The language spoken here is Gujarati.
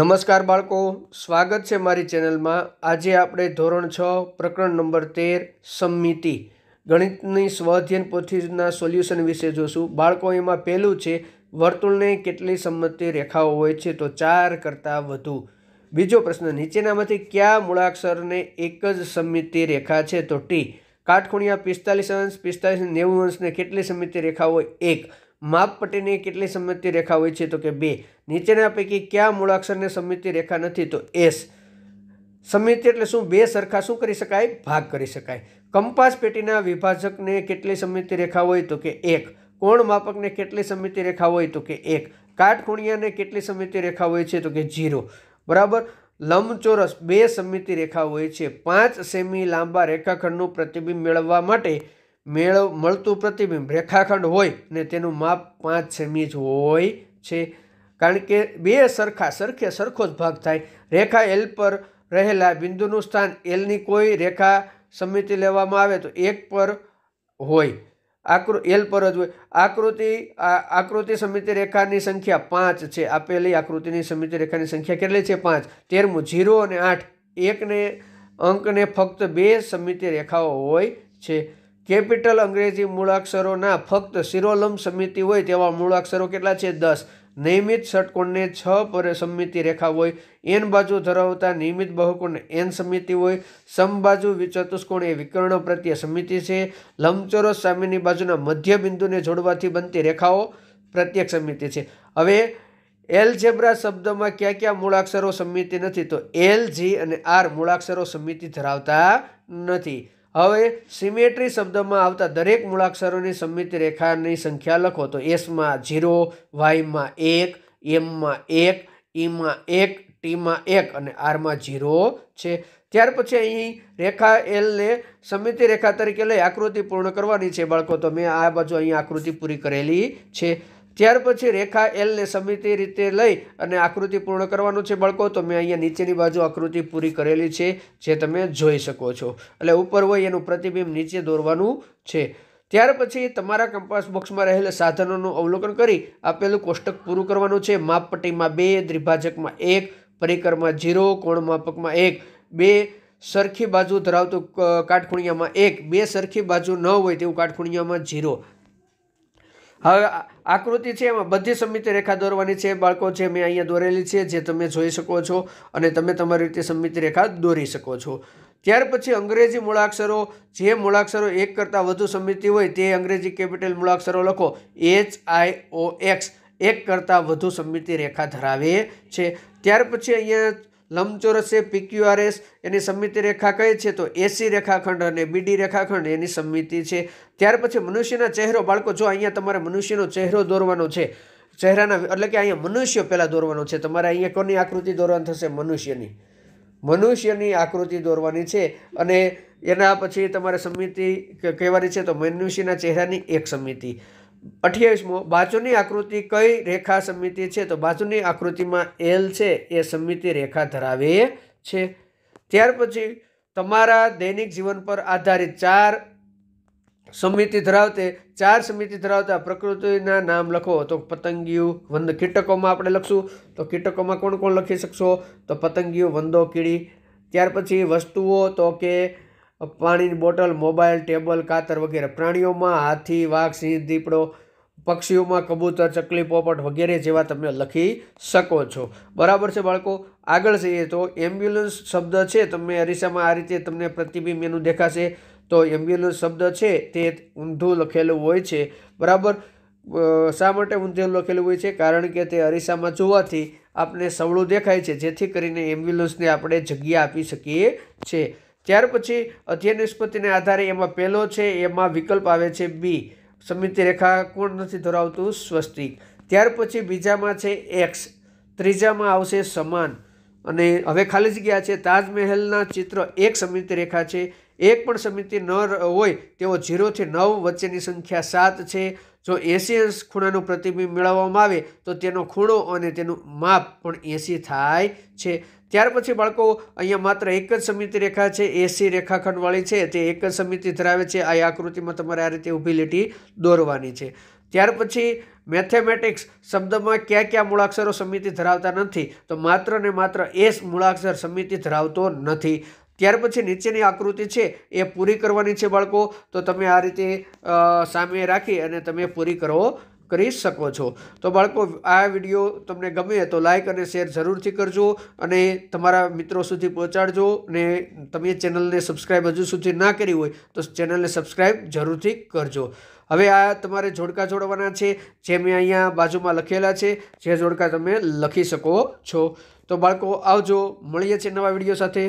નમસ્કાર બાળકો સ્વાગત છે મારી ચેનલમાં આજે આપણે ધોરણ છ પ્રકરણ નંબર તેર સમિતિ ગણિતની સ્વાધ્યન પોથીના સોલ્યુશન વિશે જોશું બાળકો એમાં પહેલું છે વર્તુળને કેટલી સંમતિ રેખાઓ હોય છે તો ચાર કરતાં વધુ બીજો પ્રશ્ન નીચેનામાંથી કયા મૂળાક્ષરને એક જ સમિતિ રેખા છે તો ટી કાટખૂણિયા પિસ્તાલીસ અંશ પિસ્તાલીસ નેવું અંશને કેટલી સમિતિ રેખા હોય એક માપ પટ્ટીની કેટલી સંમતિ રેખા હોય છે તો કે બે નીચેના પૈકી ક્યાં મૂળાક્ષરને સંમતિ રેખા નથી તો એસ સંમિતિ એટલે શું બે સરખા શું કરી શકાય ભાગ કરી શકાય કંપાસ પેટીના વિભાજકને કેટલી સંમિતિ રેખા હોય તો કે એક કોણ માપકને કેટલી સંમિતિ રેખા હોય તો કે એક કાટખૂણિયાને કેટલી સંમિતિ રેખા હોય છે તો કે જીરો બરાબર લંબચોરસ બે સંમિતિ રેખા હોય છે પાંચ સેમી લાંબા રેખાખંડનું પ્રતિબિંબ મેળવવા માટે મેળ મળતું પ્રતિબિંબ રેખાખંડ હોય ને તેનું માપ પાંચ સેમી જ હોય છે કારણ કે બે સરખા સરખે સરખો જ ભાગ થાય રેખા એલ પર રહેલા બિંદુનું સ્થાન એલની કોઈ રેખા સમિતિ લેવામાં આવે તો એક પર હોય આકૃ એલ પર જ હોય આકૃતિ આકૃતિ સમિતિ રેખાની સંખ્યા પાંચ છે આપેલી આકૃતિની સમિતિ રેખાની સંખ્યા કેટલી છે પાંચ તેરમું ઝીરો અને આઠ એકને અંકને ફક્ત બે સમિતિ રેખાઓ હોય છે કેપિટલ અંગ્રેજી મૂળાક્ષરોના ફક્ત શિરોલમ સમિતિ હોય તેવા મૂળાક્ષરો કેટલા છે દસ નિયમિત ષટકોણને છ પર સમિતિ રેખા હોય એન બાજુ ધરાવતા નિયમિત બહુકોણ એન સમિતિ હોય સમબાજુ વિચતુષ્કોણ એ વિકર્ણ પ્રત્યે સમિતિ છે લંબચોરસ સામેની બાજુના મધ્ય બિંદુને જોડવાથી બનતી રેખાઓ પ્રત્યેક સમિતિ છે હવે એલજેબ્રા શબ્દમાં ક્યાં ક્યાં મૂળાક્ષરો સમિતિ નથી તો એલ જી અને આર મૂળાક્ષરો સમિતિ ધરાવતા નથી હવે સિમેટ્રી શબ્દમાં આવતા દરેક મૂળાક્ષરોની સંમિત રેખાની સંખ્યા લખો તો એસમાં ઝીરો વાયમાં એક એમમાં એક ઈમાં e એક ટીમાં એક અને આરમાં ઝીરો છે ત્યાર પછી અહીં રેખા એલને સમિતિ રેખા તરીકે લઈ આકૃતિ પૂર્ણ કરવાની છે બાળકો તો મેં આ બાજુ અહીં આકૃતિ પૂરી કરેલી છે ત્યાર પછી રેખા એલને સમિતિ રીતે લઈ અને આકૃતિ પૂર્ણ કરવાનું છે બળકો તો મેં અહીંયા નીચેની બાજુ આકૃતિ પૂરી કરેલી છે જે તમે જોઈ શકો છો એટલે ઉપર હોય એનું પ્રતિબિંબ નીચે દોરવાનું છે ત્યાર પછી તમારા કંપાસ બોક્સમાં રહેલા સાધનોનું અવલોકન કરી આપેલું કોષ્ટક પૂરું કરવાનું છે માપપટ્ટીમાં બે દ્વિભાજકમાં એક પરિકરમાં ઝીરો કોણમાપકમાં એક બે સરખી બાજુ ધરાવતું કાટખૂણિયામાં એક બે સરખી બાજુ ન હોય તેવું કાટખૂણિયામાં ઝીરો હવે આકૃતિ છે એમાં બધી સમિતિ રેખા દોરવાની છે બાળકો છે મેં અહીંયા દોરેલી છે જે તમે જોઈ શકો છો અને તમે તમારી રીતે સમિતિ રેખા દોરી શકો છો ત્યાર પછી અંગ્રેજી મૂળાક્ષરો જે મૂળાક્ષરો એક કરતાં વધુ સમિતિ હોય તે અંગ્રેજી કેપિટલ મૂળાક્ષરો લખો એચ આઈ ઓ એક્સ એક કરતાં વધુ સમિતિ રેખા ધરાવે છે ત્યાર પછી અહીંયા લંબચોરસ છે પીક્યુઆરએસ એની સમિતિ રેખા કહે છે તો એસી રેખાખંડ અને બીડી રેખાખંડ એની સમિતિ છે ત્યાર પછી મનુષ્યના ચહેરો બાળકો જો અહીંયા તમારે મનુષ્યનો ચહેરો દોરવાનો છે ચહેરાના એટલે કે અહીંયા મનુષ્ય પહેલાં દોરવાનો છે તમારે અહીંયા કોની આકૃતિ દોરવાની થશે મનુષ્યની મનુષ્યની આકૃતિ દોરવાની છે અને એના પછી તમારે સમિતિ કહેવાની છે તો મનુષ્યના ચહેરાની એક સમિતિ અઠ્યાવીસમો બાજુની આકૃતિ કઈ રેખા સમિતિ છે તો બાજુની આકૃતિમાં એલ છે એ સમિતિ રેખા ધરાવે છે ત્યાર પછી તમારા દૈનિક જીવન પર આધારિત ચાર સમિતિ ધરાવતે ચાર સમિતિ ધરાવતા પ્રકૃતિના નામ લખો તો પતંગિયું વંદ કીટકોમાં આપણે લખશું તો કીટકોમાં કોણ કોણ લખી શકશો તો પતંગિયું વંદો કીડી ત્યાર પછી વસ્તુઓ તો કે પાણીની બોટલ મોબાઈલ ટેબલ કાતર વગેરે પ્રાણીઓમાં હાથી વાઘ સિંહ દીપડો પક્ષીઓમાં કબૂતર ચકલી પોપટ વગેરે જેવા તમે લખી શકો છો બરાબર છે બાળકો આગળ જઈએ તો એમ્બ્યુલન્સ શબ્દ છે તમે અરીસામાં આ રીતે તમને પ્રતિબિંબ એનું દેખાશે તો એમ્બ્યુલન્સ શબ્દ છે તે ઊંધું લખેલું હોય છે બરાબર શા માટે ઊંધેલું લખેલું હોય છે કારણ કે તે અરીસામાં જોવાથી આપણે સવળું દેખાય છે જેથી કરીને એમ્બ્યુલન્સને આપણે જગ્યા આપી શકીએ છીએ ત્યાર પછી અધ્યય નિષ્પત્તિને આધારે એમાં પહેલો છે એમાં વિકલ્પ આવે છે બી સમિતિ રેખા કોણ નથી ધરાવતું સ્વસ્તિક ત્યાર પછી બીજામાં છે એક્સ ત્રીજામાં આવશે સમાન અને હવે ખાલી જગ્યા છે તાજમહેલના ચિત્ર એક સમિતિ રેખા છે એક પણ સમિતિ ન હોય તેઓ ઝીરોથી નવ વચ્ચેની સંખ્યા સાત છે જો એસી અંશ ખૂણાનું પ્રતિબિંબ મેળવવામાં આવે તો તેનો ખૂણો અને તેનું માપ પણ એસી થાય છે ત્યાર પછી બાળકો અહીંયા માત્ર એક જ સમિતિ રેખા છે એસી રેખાખંડવાળી છે તે એક જ સમિતિ ધરાવે છે આ આકૃતિમાં તમારે આ રીતે ઊભી લીટી દોરવાની છે ત્યાર પછી મેથેમેટિક્સ શબ્દમાં ક્યાં ક્યાં મૂળાક્ષરો સમિતિ ધરાવતા નથી તો માત્ર ને માત્ર એસ મૂળાક્ષર સમિતિ ધરાવતો નથી ત્યાર પછી નીચેની આકૃતિ છે એ પૂરી કરવાની છે બાળકો તો તમે આ રીતે સામે રાખી અને તમે પૂરી કરો કરી શકો છો તો બાળકો આ વિડીયો તમને ગમે તો લાઇક અને શેર જરૂરથી કરજો અને તમારા મિત્રો સુધી પહોંચાડજો અને તમે ચેનલને સબસ્ક્રાઈબ હજુ સુધી ના કરી હોય તો ચેનલને સબસ્ક્રાઈબ જરૂરથી કરજો હવે આ તમારે જોડકા જોડવાના છે જે મેં અહીંયા બાજુમાં લખેલા છે જે જોડકા તમે લખી શકો છો તો બાળકો આવજો મળીએ છીએ નવા વિડીયો સાથે